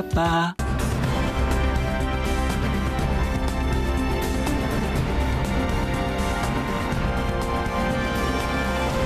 bye.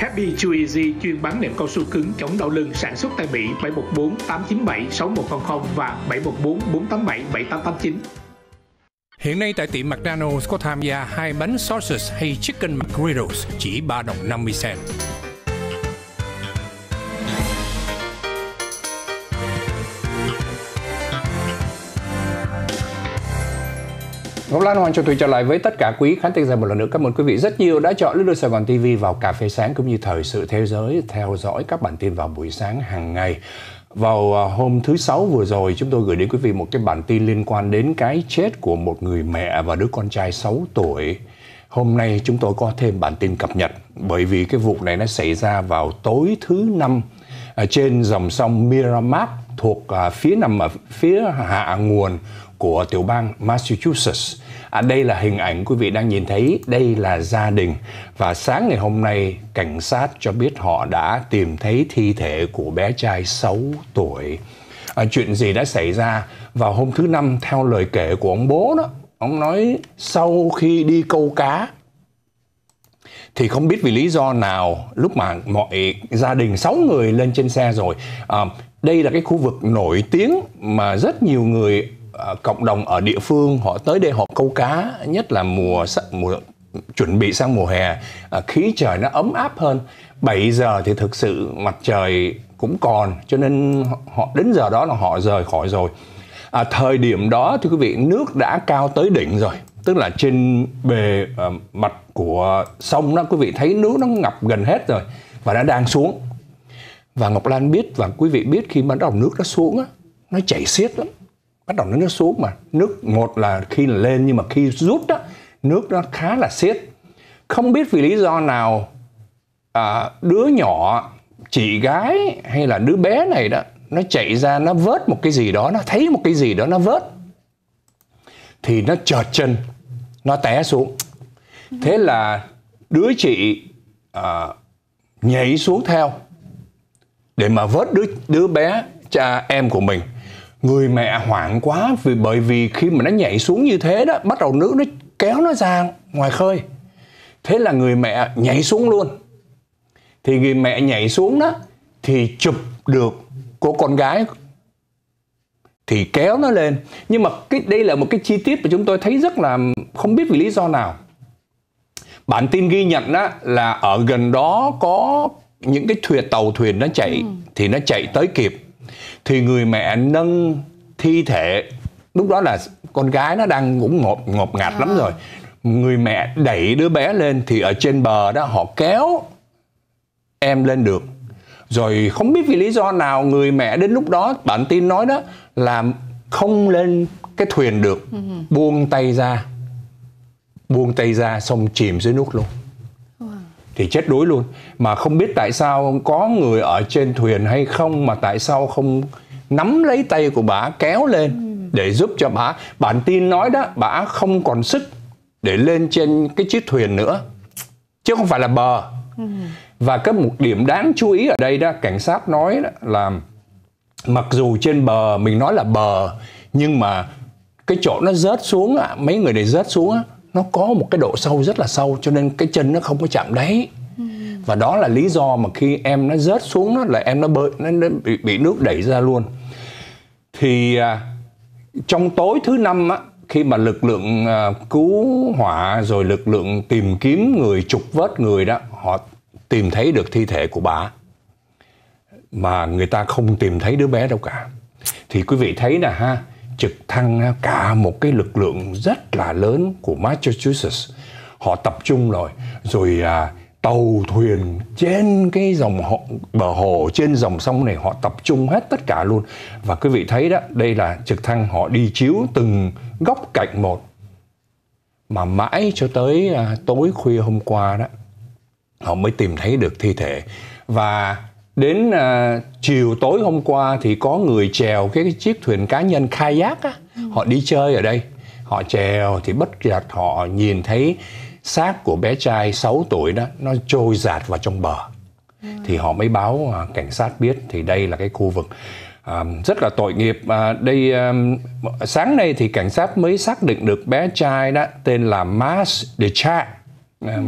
Happy Chewy chuyên bán nệm cao su cứng chống đau lưng sản xuất tại Mỹ 714 897 6100 và 714 487 7889. Hiện nay tại tiệm McDonald's có tham gia hai bánh sausage hay chicken McGriddles chỉ 3 đồng 50 cent. Ngọc Lan Hoàng chào tôi trở lại với tất cả quý khán thính giả một lần nữa. Cảm ơn quý vị rất nhiều đã chọn Little Sài Gòn TV vào cà phê sáng cũng như thời sự thế giới theo dõi các bản tin vào buổi sáng hàng ngày. Vào à, hôm thứ sáu vừa rồi chúng tôi gửi đến quý vị một cái bản tin liên quan đến cái chết của một người mẹ và đứa con trai 6 tuổi. Hôm nay chúng tôi có thêm bản tin cập nhật bởi vì cái vụ này nó xảy ra vào tối thứ năm à, trên dòng sông Miramar thuộc à, phía nằm ở phía hạ nguồn của tiểu bang Massachusetts. À, đây là hình ảnh quý vị đang nhìn thấy, đây là gia đình. Và sáng ngày hôm nay, cảnh sát cho biết họ đã tìm thấy thi thể của bé trai 6 tuổi. À, chuyện gì đã xảy ra vào hôm thứ Năm theo lời kể của ông bố đó. Ông nói sau khi đi câu cá, thì không biết vì lý do nào lúc mà mọi gia đình 6 người lên trên xe rồi à, đây là cái khu vực nổi tiếng mà rất nhiều người À, cộng đồng ở địa phương họ tới đây họ câu cá nhất là mùa mùa chuẩn bị sang mùa hè à, khí trời nó ấm áp hơn 7 giờ thì thực sự mặt trời cũng còn cho nên họ đến giờ đó là họ rời khỏi rồi à, thời điểm đó thưa quý vị nước đã cao tới đỉnh rồi tức là trên bề à, mặt của sông đó quý vị thấy nước nó ngập gần hết rồi và nó đang xuống và Ngọc Lan biết và quý vị biết khi mà đồng nước nó xuống á, nó chảy xiết lắm bắt đầu nó nước xuống mà nước một là khi lên nhưng mà khi rút đó nước nó khá là xiết không biết vì lý do nào à, đứa nhỏ chị gái hay là đứa bé này đó nó chạy ra nó vớt một cái gì đó nó thấy một cái gì đó nó vớt thì nó trượt chân nó té xuống thế là đứa chị à, nhảy xuống theo để mà vớt đứa đứa bé cha em của mình người mẹ hoảng quá vì bởi vì khi mà nó nhảy xuống như thế đó bắt đầu nước nó kéo nó ra ngoài khơi thế là người mẹ nhảy xuống luôn thì người mẹ nhảy xuống đó thì chụp được cô con gái thì kéo nó lên nhưng mà cái đây là một cái chi tiết mà chúng tôi thấy rất là không biết vì lý do nào bản tin ghi nhận đó là ở gần đó có những cái thuyền tàu thuyền nó chạy ừ. thì nó chạy tới kịp thì người mẹ nâng thi thể lúc đó là con gái nó đang cũng ngột ngột ngạt à. lắm rồi người mẹ đẩy đứa bé lên thì ở trên bờ đó họ kéo em lên được rồi không biết vì lý do nào người mẹ đến lúc đó bản tin nói đó là không lên cái thuyền được ừ. buông tay ra buông tay ra xong chìm dưới nước luôn thì chết đuối luôn mà không biết tại sao có người ở trên thuyền hay không mà tại sao không nắm lấy tay của bà kéo lên ừ. để giúp cho bà bản tin nói đó bà không còn sức để lên trên cái chiếc thuyền nữa chứ không phải là bờ ừ. và cái một điểm đáng chú ý ở đây đó cảnh sát nói là mặc dù trên bờ mình nói là bờ nhưng mà cái chỗ nó rớt xuống mấy người này rớt xuống nó có một cái độ sâu rất là sâu cho nên cái chân nó không có chạm đáy ừ. và đó là lý do mà khi em nó rớt xuống đó là em nó bơi nó, nó bị, bị nước đẩy ra luôn thì à, trong tối thứ năm á, khi mà lực lượng à, cứu hỏa rồi lực lượng tìm kiếm người trục vớt người đó họ tìm thấy được thi thể của bà mà người ta không tìm thấy đứa bé đâu cả thì quý vị thấy nè ha trực thăng cả một cái lực lượng rất là lớn của Massachusetts họ tập trung rồi rồi à, tàu thuyền trên cái dòng họ, bờ hồ trên dòng sông này họ tập trung hết tất cả luôn và quý vị thấy đó đây là trực thăng họ đi chiếu từng góc cạnh một mà mãi cho tới à, tối khuya hôm qua đó họ mới tìm thấy được thi thể và đến à, chiều tối hôm qua thì có người chèo cái, cái chiếc thuyền cá nhân kayak á ừ. họ đi chơi ở đây họ chèo thì bất chợt họ nhìn thấy xác của bé trai 6 tuổi đó nó trôi dạt vào trong bờ ừ. thì họ mới báo à, cảnh sát biết thì đây là cái khu vực à, rất là tội nghiệp à, đây à, sáng nay thì cảnh sát mới xác định được bé trai đó tên là Mas de Chat à, ừ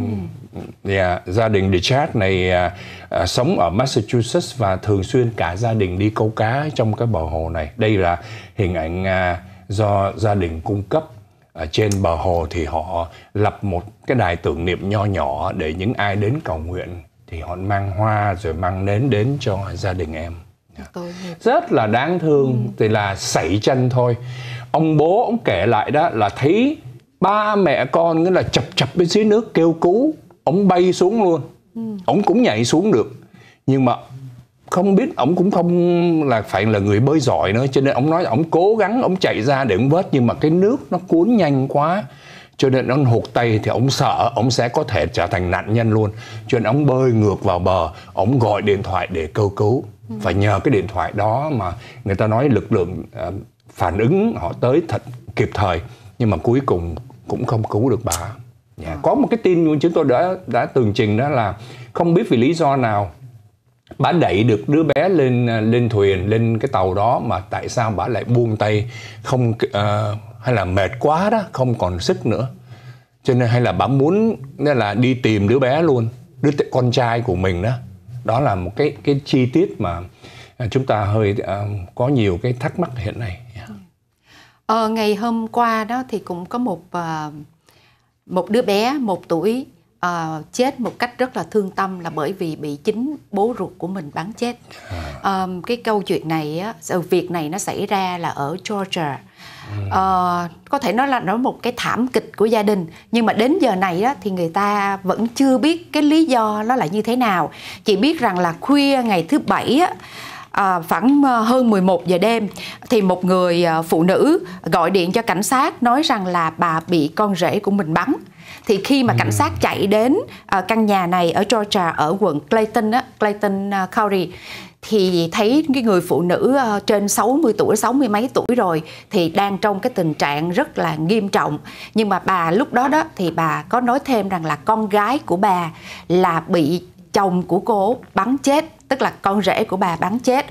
yeah, dạ, gia đình The này à, à, sống ở Massachusetts và thường xuyên cả gia đình đi câu cá trong cái bờ hồ này. Đây là hình ảnh à, do gia đình cung cấp ở trên bờ hồ thì họ lập một cái đài tưởng niệm nho nhỏ để những ai đến cầu nguyện thì họ mang hoa rồi mang nến đến cho gia đình em dạ. rất là đáng thương ừ. thì là sảy chân thôi ông bố ông kể lại đó là thấy ba mẹ con nghĩa là chập chập bên dưới nước kêu cứu ổng bay xuống luôn ổng ừ. cũng nhảy xuống được nhưng mà không biết ổng cũng không là phải là người bơi giỏi nữa cho nên ổng nói ổng cố gắng ổng chạy ra để ổng vớt nhưng mà cái nước nó cuốn nhanh quá cho nên ông hụt tay thì ông sợ ông sẽ có thể trở thành nạn nhân luôn cho nên ông bơi ngược vào bờ ông gọi điện thoại để cầu cứu ừ. và nhờ cái điện thoại đó mà người ta nói lực lượng ờ, phản ứng họ tới thật kịp thời nhưng mà cuối cùng cũng không cứu được bà Yeah. Dạ, ờ. Có một cái tin chúng tôi đã đã tường trình đó là không biết vì lý do nào bà đẩy được đứa bé lên lên thuyền lên cái tàu đó mà tại sao bà lại buông tay không uh, hay là mệt quá đó không còn sức nữa cho nên hay là bà muốn nên là đi tìm đứa bé luôn đứa con trai của mình đó đó là một cái cái chi tiết mà à, chúng ta hơi uh, có nhiều cái thắc mắc hiện nay. Yeah. Dạ. Ờ, ngày hôm qua đó thì cũng có một uh, một đứa bé một tuổi uh, chết một cách rất là thương tâm là bởi vì bị chính bố ruột của mình bắn chết um, cái câu chuyện này á việc này nó xảy ra là ở Georgia uh, có thể nói là nó một cái thảm kịch của gia đình nhưng mà đến giờ này á thì người ta vẫn chưa biết cái lý do nó là như thế nào chỉ biết rằng là khuya ngày thứ bảy à, khoảng ờ, hơn 11 giờ đêm thì một người ờ, phụ nữ gọi điện cho cảnh sát nói rằng là bà bị con rể của mình bắn thì khi mà cảnh ừ. sát chạy đến ờ, căn nhà này ở Georgia ở quận Clayton á, Clayton County thì thấy cái người phụ nữ trên 60 tuổi, 60 mấy tuổi rồi thì đang trong cái tình trạng rất là nghiêm trọng. Nhưng mà bà lúc đó đó thì bà có nói thêm rằng là con gái của bà là bị chồng của cô bắn chết tức là con rể của bà bắn chết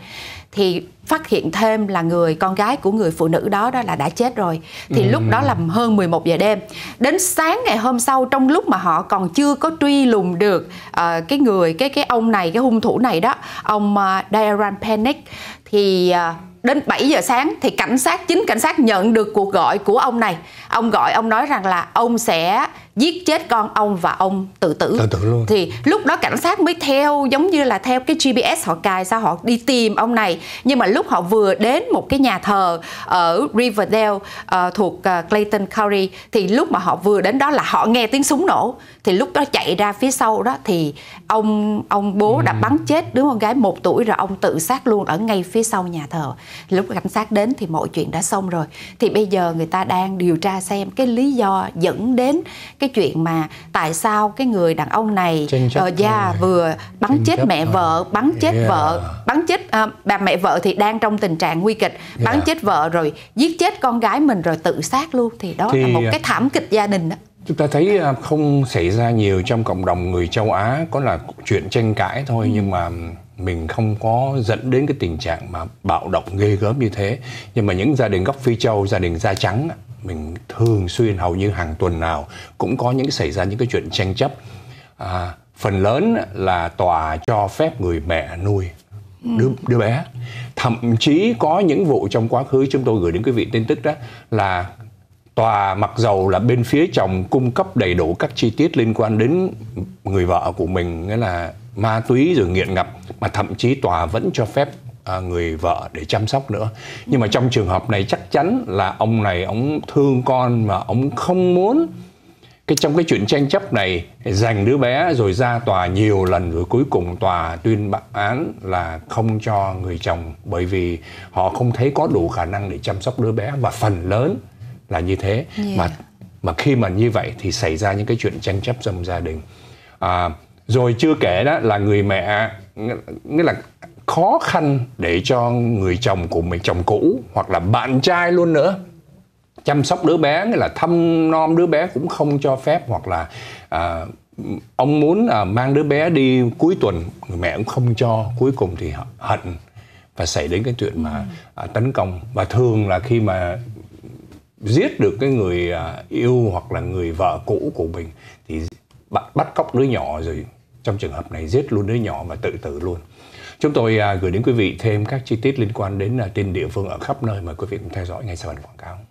thì phát hiện thêm là người con gái của người phụ nữ đó đó là đã chết rồi thì ừ. lúc đó là hơn 11 giờ đêm đến sáng ngày hôm sau trong lúc mà họ còn chưa có truy lùng được uh, cái người cái cái ông này cái hung thủ này đó ông uh, ờ, Darren Panic thì uh, đến 7 giờ sáng thì cảnh sát chính cảnh sát nhận được cuộc gọi của ông này ông gọi ông nói rằng là ông sẽ giết chết con ông và ông tự tử. Tự tử luôn. Thì lúc đó cảnh sát mới theo giống như là theo cái GPS họ cài sao họ đi tìm ông này. Nhưng mà lúc họ vừa đến một cái nhà thờ ở Riverdale uh, thuộc uh, Clayton County thì lúc mà họ vừa đến đó là họ nghe tiếng súng nổ. Thì lúc đó chạy ra phía sau đó thì ông ông bố ừ. đã bắn chết đứa con gái một tuổi rồi ông tự sát luôn ở ngay phía sau nhà thờ. Lúc cảnh sát đến thì mọi chuyện đã xong rồi. Thì bây giờ người ta đang điều tra xem cái lý do dẫn đến cái chuyện mà tại sao cái người đàn ông này uh, yeah, ờ, vừa bắn chết mẹ uh, vợ bắn chết yeah. vợ bắn chết uh, bà mẹ vợ thì đang trong tình trạng nguy kịch bắn yeah. chết vợ rồi giết chết con gái mình rồi tự sát luôn thì đó thì... là một ờ, cái thảm kịch gia đình đó chúng ta thấy ờ, không xảy ra nhiều trong cộng đồng người châu Á có là chuyện tranh cãi thôi ừ. nhưng mà mình không có dẫn đến cái tình trạng mà bạo động ghê gớm như thế nhưng mà những gia đình gốc phi châu gia đình da trắng mình thường xuyên hầu như hàng tuần nào cũng có những xảy ra những cái chuyện tranh chấp à, phần lớn là tòa cho phép người mẹ nuôi đứa, ừ. đứa bé thậm chí có những vụ trong quá khứ chúng tôi gửi đến quý vị tin tức đó là tòa mặc dầu là bên phía chồng cung cấp đầy đủ các chi tiết liên quan đến người vợ của mình nghĩa là ma túy rồi nghiện ngập mà thậm chí tòa vẫn cho phép À, người vợ để chăm sóc nữa nhưng mà trong trường hợp này chắc chắn là ông này ông thương con mà ông không muốn cái trong cái chuyện tranh chấp này giành đứa bé rồi ra tòa nhiều lần rồi cuối cùng tòa tuyên bản án là không cho người chồng bởi vì họ không thấy có đủ khả năng để chăm sóc đứa bé và phần lớn là như thế yeah. mà mà khi mà như vậy thì xảy ra những cái chuyện tranh chấp trong gia đình à, rồi chưa kể đó là người mẹ nghĩa là khó khăn để cho người chồng của mình chồng cũ hoặc là bạn trai luôn nữa chăm sóc đứa bé nghĩa là thăm nom đứa bé cũng không cho phép hoặc là à, ông muốn à, mang đứa bé đi cuối tuần người mẹ cũng không cho cuối cùng thì hận và xảy đến cái chuyện mà à, tấn công và thường là khi mà giết được cái người à, yêu hoặc là người vợ cũ của mình thì bắt bắt cóc đứa nhỏ rồi trong trường hợp này giết luôn đứa nhỏ và tự tử luôn Chúng tôi à, gửi đến quý vị thêm các chi tiết liên quan đến à, tin địa phương ở khắp nơi mà quý vị cũng theo dõi ngay sau phần quảng cáo.